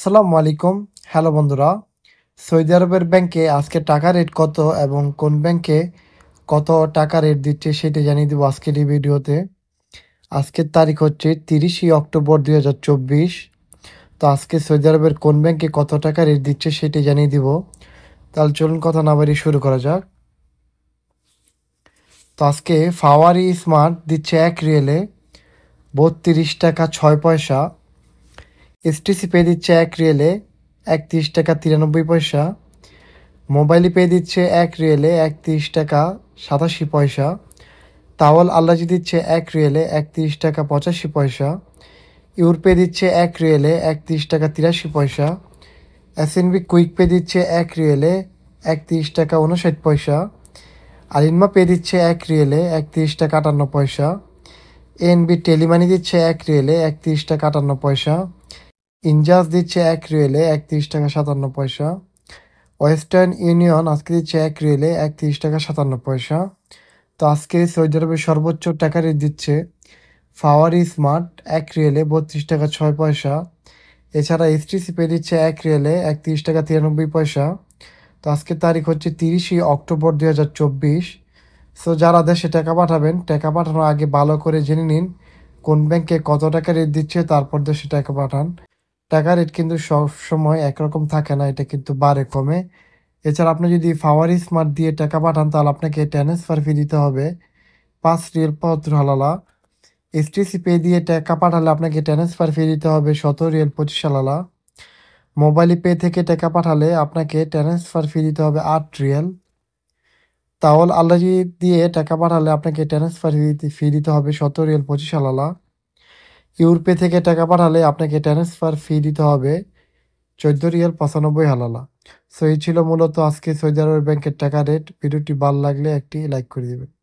আসসালামু আলাইকুম হ্যালো বন্ধুরা সৌদি আরবের ব্যাংকে আজকে টাকা রেট কত এবং কোন ব্যাংকে কত টাকা রেট দিচ্ছে সেটা জানিয়ে দেবো আজকের এই ভিডিওতে আজকের তারিখ হচ্ছে তিরিশে অক্টোবর দুই তো আজকে সৌদি আরবের কোন ব্যাংকে কত টাকা রেট দিচ্ছে সেটা জানিয়ে দিব তাহলে চলুন কথা না বাড়িয়ে শুরু করা যাক তো আজকে ফাওয়ারি স্মার্ট দিচ্ছে এক রিয়েলে বত্রিশ টাকা ছয় পয়সা এসটিসি পে দিচ্ছে এক রিয়েলে একত্রিশ টাকা তিরানব্বই পয়সা মোবাইলে পেয়ে দিচ্ছে এক রিয়েলে একত্রিশ টাকা সাতাশি পয়সা তাওয়াল আল্লাজি দিচ্ছে এক রিয়েলে একত্রিশ টাকা পঁচাশি পয়সা ইউর পেয়ে দিচ্ছে এক রিয়েলে একত্রিশ টাকা তিরাশি পয়সা এসএনবি কুইক পে দিচ্ছে এক রিয়েলে একত্রিশ টাকা উনষাট পয়সা আলিনমা পেয়ে দিচ্ছে এক রিয়েলে একত্রিশ টাকা আটান্ন পয়সা এনবি টেলিমানি দিচ্ছে এক রিয়েলে একত্রিশ টাকা আটান্ন পয়সা ইনজাস দিচ্ছে এক রিয়েলে একত্রিশ টাকা সাতান্ন পয়সা ওয়েস্টার্ন ইউনিয়ন আজকে দিচ্ছে এক রিয়েলে একত্রিশ টাকা সাতান্ন পয়সা তো আজকে সৌদি আরবের সর্বোচ্চ টাকা রেট দিচ্ছে ফাওয়ারি স্মার্ট এক রিয়েলে বত্রিশ টাকা ছয় পয়সা এছাড়া এসটিসি পে দিচ্ছে এক রিয়েলে একত্রিশ টাকা তিরানব্বই পয়সা তো আজকের তারিখ হচ্ছে তিরিশে অক্টোবর দুই হাজার চব্বিশ সো যারা দেশে টাকা পাঠাবেন টাকা পাঠানোর আগে ভালো করে জেনে নিন কোন ব্যাংকে কত টাকা রেট দিচ্ছে তারপর দেশে টাকা পাঠান টাকা রেট কিন্তু সবসময় একরকম থাকে না এটা কিন্তু বাড়ে কমে এছাড়া আপনি যদি ফাওয়ার স্মার্ট দিয়ে টাকা পাঠান তাহলে আপনাকে ট্রান্সফার ফি দিতে হবে পাঁচ রিয়েল পঁচাত্তর হালালা এসটিসি পে দিয়ে টাকা পাঠালে আপনাকে ট্রান্সফার ফি দিতে হবে সতেরো রিয়েল পঁচিশ হালালা মোবাইল পে থেকে টাকা পাঠালে আপনাকে ট্রান্সফার ফি দিতে হবে আট রিয়েল তাওল আল্লাজি দিয়ে টাকা পাঠালে আপনাকে ট্রান্সফার ফি দিতে হবে সতেরো রিয়েল পঁচিশ আলালা ইউরোপে থেকে টাকা পাঠালে আপনাকে ট্রান্সফার ফি দিতে হবে চোদ্দো রিয়াল পঁচানব্বই হালালা সো এই ছিল মূলত আজকে সৌদি আরবের ব্যাংকের টাকা রেট ভিডিওটি ভাল লাগলে একটি লাইক করে দেবেন